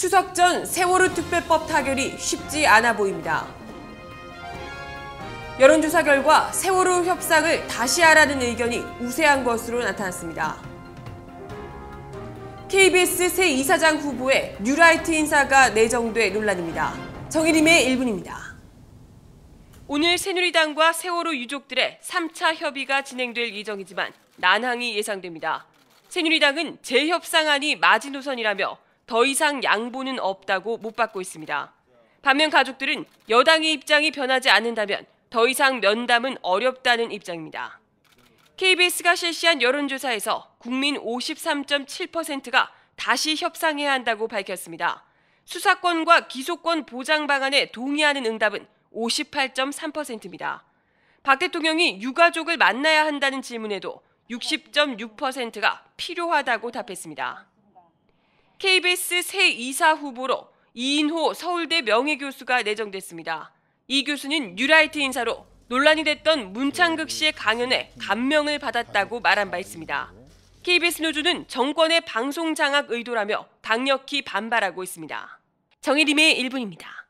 추석 전 세월호 특별법 타결이 쉽지 않아 보입니다. 여론조사 결과 세월호 협상을 다시 하라는 의견이 우세한 것으로 나타났습니다. KBS 새 이사장 후보의 뉴라이트 인사가 내정돼 논란입니다. 정일림의 1분입니다. 오늘 새누리당과 세월호 유족들의 3차 협의가 진행될 예정이지만 난항이 예상됩니다. 새누리당은 재협상안이 마지노선이라며 더 이상 양보는 없다고 못 받고 있습니다. 반면 가족들은 여당의 입장이 변하지 않는다면 더 이상 면담은 어렵다는 입장입니다. KBS가 실시한 여론조사에서 국민 53.7%가 다시 협상해야 한다고 밝혔습니다. 수사권과 기소권 보장 방안에 동의하는 응답은 58.3%입니다. 박 대통령이 유가족을 만나야 한다는 질문에도 60.6%가 필요하다고 답했습니다. KBS 새 이사 후보로 이인호 서울대 명예교수가 내정됐습니다. 이 교수는 뉴라이트 인사로 논란이 됐던 문창극 씨의 강연에 감명을 받았다고 말한 바 있습니다. KBS 노조는 정권의 방송 장악 의도라며 강력히 반발하고 있습니다. 정혜림의 1분입니다.